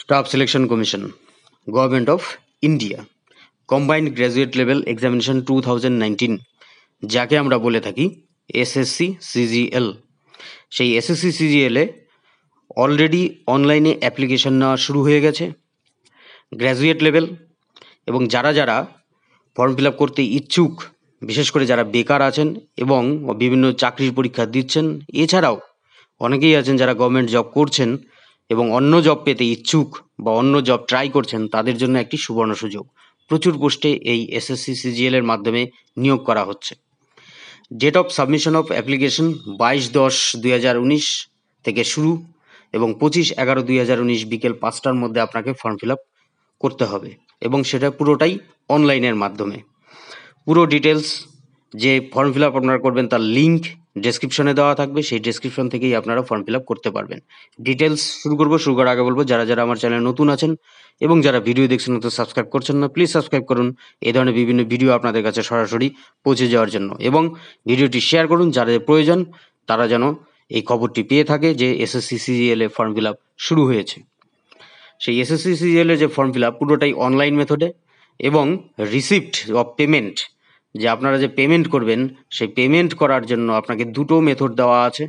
staff selection commission government of India combined graduate level examination two thousand nineteen যাকে আমরা বলে থাকি SSC CGL সেই এসএসসি সিজিএলে অলরেডি অনলাইনে অ্যাপ্লিকেশন নেওয়া শুরু হয়ে গেছে গ্র্যাজুয়েট লেভেল এবং যারা যারা ফর্ম ফিল আপ করতে ইচ্ছুক বিশেষ করে যারা বেকার আছেন এবং বিভিন্ন চাকরির পরীক্ষা দিচ্ছেন এছাড়াও অনেকেই আছেন যারা গভর্নমেন্ট জব করছেন এবং অন্য জব পেতে ইচ্ছুক বা অন্য জব ট্রাই করছেন তাদের জন্য একটি সুবর্ণ সুযোগ প্রচুর পোস্টে এই এসএসসি সিজিএলের মাধ্যমে নিয়োগ করা হচ্ছে date of submission of application বাইশ দশ দুই থেকে শুরু এবং পঁচিশ এগারো দুই বিকেল পাঁচটার মধ্যে আপনাকে ফর্ম ফিল করতে হবে এবং সেটা পুরোটাই অনলাইনের মাধ্যমে পুরো ডিটেলস যে ফর্ম ফিল আপ আপনারা করবেন তার লিঙ্ক ডেসক্রিপশনে দেওয়া থাকবে সেই ডেসক্রিপশন থেকেই আপনারা ফর্ম ফিল আপ করতে পারবেন ডিটেলস শুরু করবো শুরু করার আগে বলবো যারা যারা আমার চ্যানেলে নতুন আছেন এবং যারা ভিডিও দেখছেন তো সাবস্ক্রাইব করছেন না প্লিজ সাবস্ক্রাইব করুন এই ধরনের বিভিন্ন ভিডিও আপনাদের কাছে সরাসরি পৌঁছে যাওয়ার জন্য এবং ভিডিওটি শেয়ার করুন যাদের প্রয়োজন তারা যেন এই খবরটি পেয়ে থাকে যে এসএসসি সিজিএল e এ ফর্ম ফিল আপ শুরু হয়েছে সেই এসএসসি সিজিএল এর যে ফর্ম ফিল আপ পুরোটাই অনলাইন মেথডে এবং রিসিপ্ট অফ পেমেন্ট যে আপনারা যে পেমেন্ট করবেন সেই পেমেন্ট করার জন্য আপনাকে দুটো মেথড দেওয়া আছে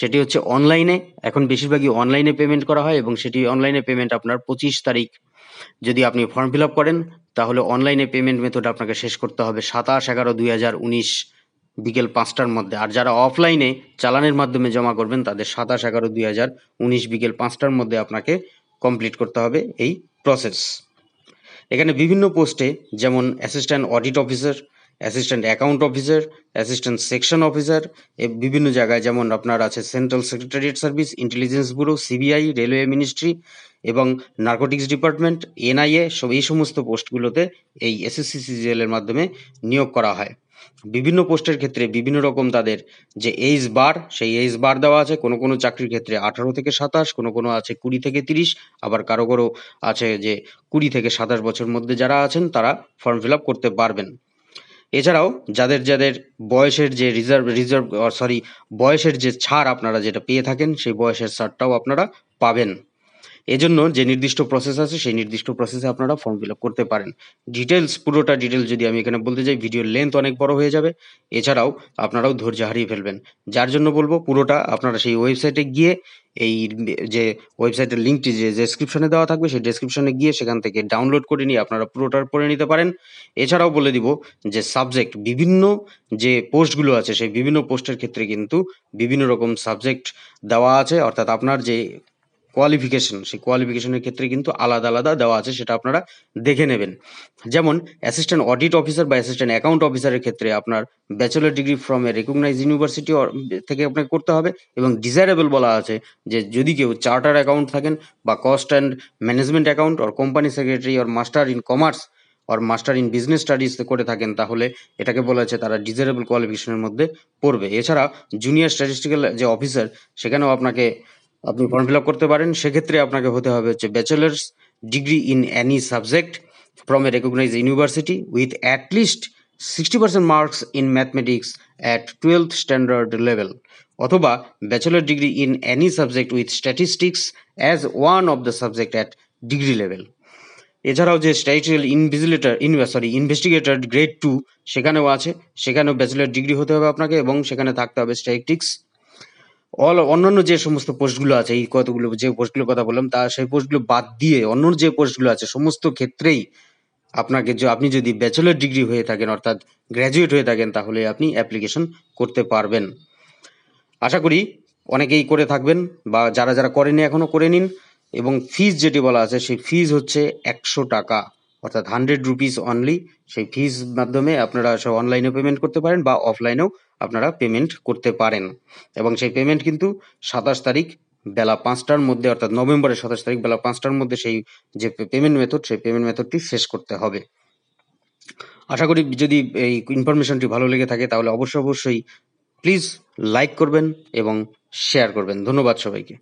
সেটি হচ্ছে অনলাইনে এখন বেশিরভাগই অনলাইনে পেমেন্ট করা হয় এবং সেটি অনলাইনে পেমেন্ট আপনার পঁচিশ তারিখ যদি আপনি ফর্ম ফিল আপ করেন তাহলে অনলাইনে পেমেন্ট মেথড আপনাকে শেষ করতে হবে সাতাশ এগারো দুই হাজার উনিশ বিকেল পাঁচটার মধ্যে আর যারা অফলাইনে চালানের মাধ্যমে জমা করবেন তাদের সাতাশ এগারো দুই হাজার উনিশ বিকেল পাঁচটার মধ্যে আপনাকে কমপ্লিট করতে হবে এই প্রসেস এখানে বিভিন্ন পোস্টে যেমন assistant audit officer assistant account officer assistant section officer বিভিন্ন জায়গায় যেমন আপনার আছে central secretariat service intelligence bureau CBI railway ministry এবং নার্কোটিক্স ডিপার্টমেন্ট এনআইএ সব এই সমস্ত পোস্টগুলোতে এই এসএসসি সিজিএলের মাধ্যমে নিয়োগ করা হয় বিভিন্ন পোস্টের ক্ষেত্রে বিভিন্ন রকম তাদের যে এইজ বার সেই এইজ বার দেওয়া আছে কোনো কোনো চাকরির ক্ষেত্রে আঠারো থেকে সাতাশ কোনো কোনো আছে কুড়ি থেকে তিরিশ আবার কারো কারো আছে যে কুড়ি থেকে সাতাশ বছর মধ্যে যারা আছেন তারা ফর্ম ফিল আপ করতে পারবেন এছাড়াও যাদের যাদের বয়সের যে রিজার্ভ রিজার্ভ সরি বয়সের যে ছাড় আপনারা যেটা পেয়ে থাকেন সেই বয়সের ছাড়টাও আপনারা পাবেন এজন্য যে নির্দিষ্ট প্রসেস আছে সেই নির্দিষ্ট প্রসেসে আপনারা ফর্ম ফিল আপ করতে পারেন ডিটেলস পুরোটা ডিটেলস যদি আমি এখানে বলতে চাই ভিডিওর লেন্থ অনেক বড় হয়ে যাবে এছাড়াও আপনারাও ধৈর্য হারিয়ে ফেলবেন যার জন্য বলবো পুরোটা আপনারা সেই ওয়েবসাইটে গিয়ে এই যে ওয়েবসাইটের লিঙ্কটি যে ডেসক্রিপশনে দেওয়া থাকবে সেই ডেসক্রিপশনে গিয়ে সেখান থেকে ডাউনলোড করে নিয়ে আপনারা পুরোটা পড়ে নিতে পারেন এছাড়াও বলে দিব যে সাবজেক্ট বিভিন্ন যে পোস্টগুলো আছে সেই বিভিন্ন পোস্টের ক্ষেত্রে কিন্তু বিভিন্ন রকম সাবজেক্ট দেওয়া আছে অর্থাৎ আপনার যে কোয়ালিফিকেশন সেই কোয়ালিফিকেশনের ক্ষেত্রে কিন্তু আলাদা আলাদা দেওয়া আছে সেটা আপনারা দেখে নেবেন যেমন অ্যাসিস্ট্যান্ট অডিট অফিসার বা অ্যাসিস্ট্যান্ট অ্যাকাউন্ট অফিসারের ক্ষেত্রে আপনার bachelor degree from a recognise university থেকে আপনাকে করতে হবে এবং ডিজায়ারেবল বলা আছে যে যদি কেউ চার্টার অ্যাকাউন্ট থাকেন বা cost and management account or company secretary or master in commerce or master in business studies করে থাকেন তাহলে এটাকে বলা হয়েছে তারা ডিজারেবল কোয়ালিফিকেশনের মধ্যে পড়বে এছাড়া জুনিয়র স্ট্যাটিস্টিক্যাল যে অফিসার সেখানেও আপনাকে আপনি ফর্ম ফিল আপ করতে পারেন সেক্ষেত্রে আপনাকে হতে হবে হচ্ছে bachelor's degree in any subject from a recognise university with at least sixty percent marks in mathematics at twelfth standard level অথবা bachelor degree in any subject with statistics as one of the subject at degree level এছাড়াও যে statistical invigilator in sorry investigator grade two সেখানেও আছে সেখানেও bachelor degree হতে হবে আপনাকে এবং সেখানে থাকতে হবে স্ট্যাটিস্টিক্স অল অন্যান্য যে সমস্ত পোস্টগুলো আছে এই কতগুলো যে পোস্টগুলোর কথা বললাম তা সেই পোস্টগুলো বাদ দিয়ে অন্য যে পোস্টগুলো আছে সমস্ত ক্ষেত্রেই আপনাকে যে আপনি যদি ব্যাচেলর ডিগ্রি হয়ে থাকেন অর্থাৎ গ্র্যাজুয়েট হয়ে থাকেন তাহলে আপনি অ্যাপ্লিকেশন করতে পারবেন আশা করি অনেকেই করে থাকবেন বা যারা যারা করেনি এখনও করে নিন এবং ফিজ যেটি বলা আছে সেই ফিজ হচ্ছে একশো টাকা অর্থাৎ হান্ড্রেড রুপিস অনলি সেই ফিজ মাধ্যমে আপনারা সব অনলাইনে পেমেন্ট করতে পারেন বা অফলাইনেও আপনারা পেমেন্ট করতে পারেন এবং সেই পেমেন্ট কিন্তু সাতাশ তারিখ বেলা পাঁচটার মধ্যে অর্থাৎ নভেম্বরের সাতাশ তারিখ বেলা পাঁচটার মধ্যে সেই যে পেমেন্ট মেথড সেই পেমেন্ট মেথডটি শেষ করতে হবে আশা করি যদি এই ইনফরমেশনটি ভালো লেগে থাকে তাহলে অবশ্যই অবশ্যই প্লিজ লাইক করবেন এবং শেয়ার করবেন ধন্যবাদ সবাইকে